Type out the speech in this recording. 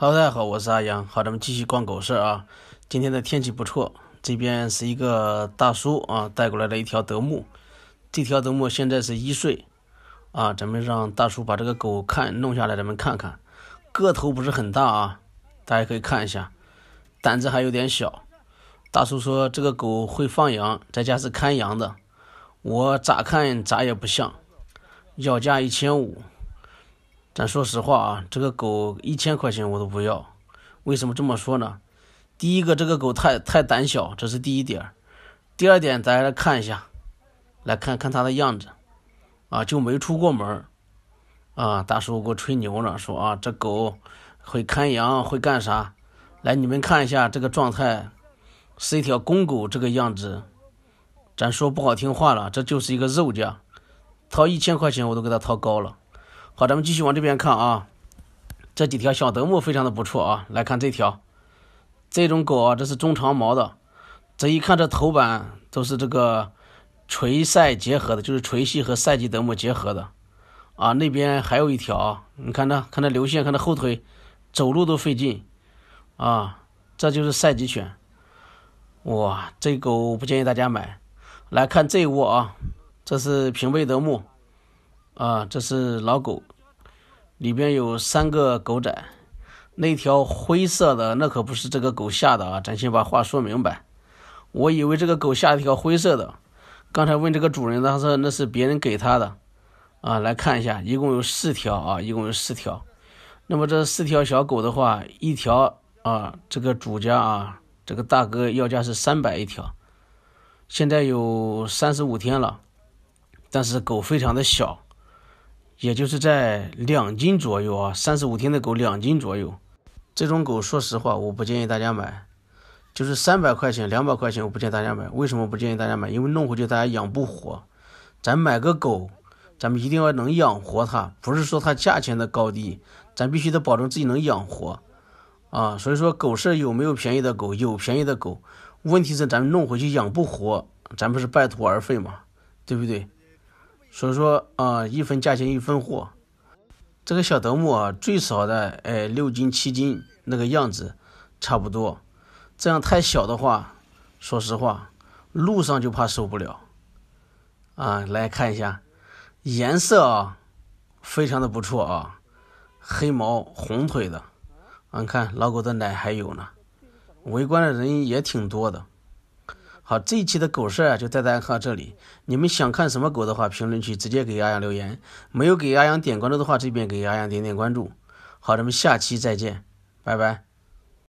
Hello，大家好，我是阿阳。好，咱们继续逛狗市啊。今天的天气不错，这边是一个大叔啊带过来的一条德牧。这条德牧现在是一岁啊。咱们让大叔把这个狗看弄下来，咱们看看。个头不是很大啊，大家可以看一下，胆子还有点小。大叔说这个狗会放羊，在家是看羊的。我咋看咋也不像。要价一千五。咱说实话啊，这个狗一千块钱我都不要。为什么这么说呢？第一个，这个狗太太胆小，这是第一点。第二点，大家来看一下，来看看它的样子啊，就没出过门啊。大叔给我吹牛呢，说啊，这狗会看羊，会干啥？来，你们看一下这个状态，是一条公狗，这个样子。咱说不好听话了，这就是一个肉价，掏一千块钱我都给它掏高了。好，咱们继续往这边看啊，这几条小德牧非常的不错啊。来看这条，这种狗啊，这是中长毛的，这一看这头版都是这个垂赛结合的，就是垂系和赛级德牧结合的。啊，那边还有一条，你看它，看它流线，看它后腿，走路都费劲啊，这就是赛级犬。哇，这狗不建议大家买。来看这窝啊，这是平背德牧。啊，这是老狗，里边有三个狗仔，那条灰色的那可不是这个狗下的啊，咱先把话说明白。我以为这个狗下一条灰色的，刚才问这个主人他说那是别人给他的啊。来看一下，一共有四条啊，一共有四条。那么这四条小狗的话，一条啊，这个主家啊，这个大哥要价是三百一条，现在有三十五天了，但是狗非常的小。也就是在两斤左右啊，三十五天的狗两斤左右。这种狗，说实话，我不建议大家买。就是三百块钱、两百块钱，我不建议大家买。为什么不建议大家买？因为弄回去大家养不活。咱买个狗，咱们一定要能养活它。不是说它价钱的高低，咱必须得保证自己能养活啊。所以说，狗舍有没有便宜的狗？有便宜的狗，问题是咱们弄回去养不活，咱不是半途而废嘛？对不对？所以说啊，一分价钱一分货。这个小德牧啊，最少的哎六斤七斤那个样子，差不多。这样太小的话，说实话，路上就怕受不了。啊，来看一下颜色啊，非常的不错啊，黑毛红腿的。你看老狗的奶还有呢，围观的人也挺多的。好，这一期的狗事儿就带大家看到这里。你们想看什么狗的话，评论区直接给阿阳留言。没有给阿阳点关注的话，这边给阿阳点点关注。好，咱们下期再见，拜拜。